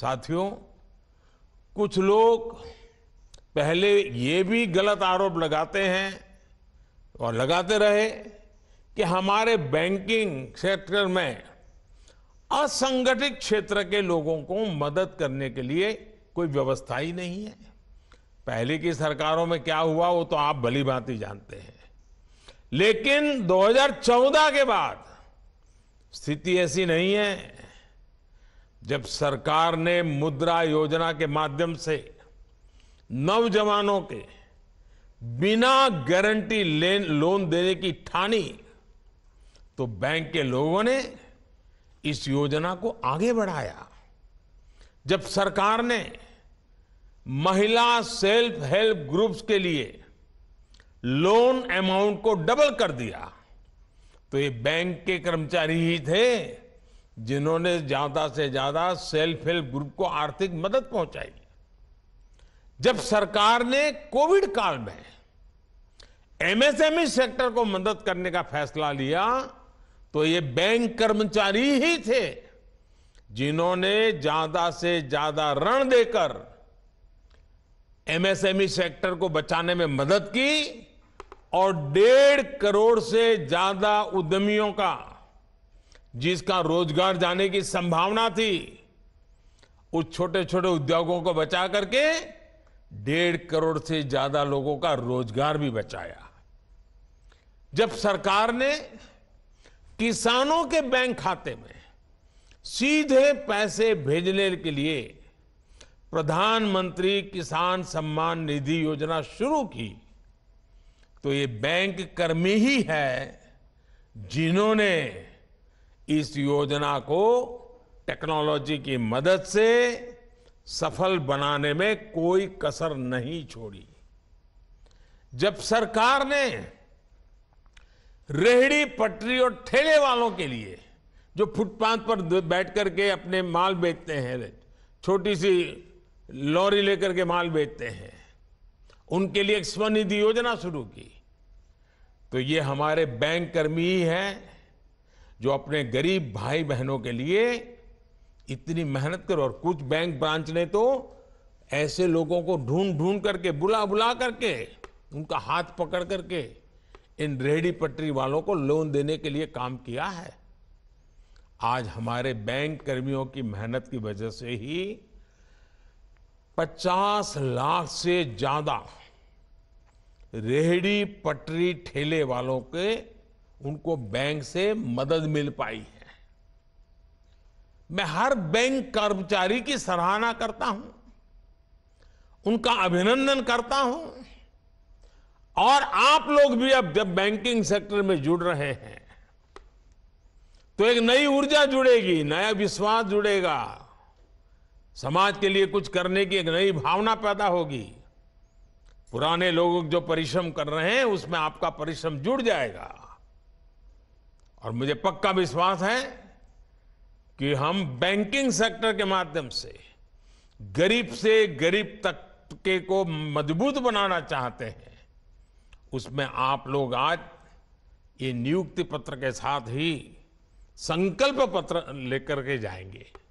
साथियों कुछ लोग पहले ये भी गलत आरोप लगाते हैं और लगाते रहे कि हमारे बैंकिंग सेक्टर में असंगठित क्षेत्र के लोगों को मदद करने के लिए कोई व्यवस्था ही नहीं है पहले की सरकारों में क्या हुआ वो तो आप भली भांति जानते हैं लेकिन 2014 के बाद स्थिति ऐसी नहीं है जब सरकार ने मुद्रा योजना के माध्यम से नौजवानों के बिना गारंटी लोन देने की ठानी तो बैंक के लोगों ने इस योजना को आगे बढ़ाया जब सरकार ने महिला सेल्फ हेल्प ग्रुप्स के लिए लोन अमाउंट को डबल कर दिया तो ये बैंक के कर्मचारी ही थे जिन्होंने ज्यादा से ज्यादा सेल्फ हेल्प ग्रुप को आर्थिक मदद पहुंचाई जब सरकार ने कोविड काल में एमएसएमई e सेक्टर को मदद करने का फैसला लिया तो ये बैंक कर्मचारी ही थे जिन्होंने ज्यादा से ज्यादा ऋण देकर एमएसएमई e सेक्टर को बचाने में मदद की और डेढ़ करोड़ से ज्यादा उद्यमियों का जिसका रोजगार जाने की संभावना थी उस छोटे छोटे उद्योगों को बचा करके डेढ़ करोड़ से ज्यादा लोगों का रोजगार भी बचाया जब सरकार ने किसानों के बैंक खाते में सीधे पैसे भेजने के लिए प्रधानमंत्री किसान सम्मान निधि योजना शुरू की तो ये बैंक कर्मी ही है जिन्होंने इस योजना को टेक्नोलॉजी की मदद से सफल बनाने में कोई कसर नहीं छोड़ी जब सरकार ने रेहड़ी पटरी और ठेले वालों के लिए जो फुटपाथ पर बैठ करके अपने माल बेचते हैं छोटी सी लॉरी लेकर के माल बेचते हैं उनके लिए एक स्वनिधि योजना शुरू की तो ये हमारे बैंक कर्मी ही हैं जो अपने गरीब भाई बहनों के लिए इतनी मेहनत करो और कुछ बैंक ब्रांच ने तो ऐसे लोगों को ढूंढ ढूंढ करके बुला बुला करके उनका हाथ पकड़ करके इन रेहड़ी पटरी वालों को लोन देने के लिए काम किया है आज हमारे बैंक कर्मियों की मेहनत की वजह से ही 50 लाख से ज्यादा रेहड़ी पटरी ठेले वालों के उनको बैंक से मदद मिल पाई है मैं हर बैंक कर्मचारी की सराहना करता हूं उनका अभिनंदन करता हूं और आप लोग भी अब जब बैंकिंग सेक्टर में जुड़ रहे हैं तो एक नई ऊर्जा जुड़ेगी नया विश्वास जुड़ेगा समाज के लिए कुछ करने की एक नई भावना पैदा होगी पुराने लोग जो परिश्रम कर रहे हैं उसमें आपका परिश्रम जुड़ जाएगा और मुझे पक्का विश्वास है कि हम बैंकिंग सेक्टर के माध्यम से गरीब से गरीब तक के को मजबूत बनाना चाहते हैं उसमें आप लोग आज ये नियुक्ति पत्र के साथ ही संकल्प पत्र लेकर के जाएंगे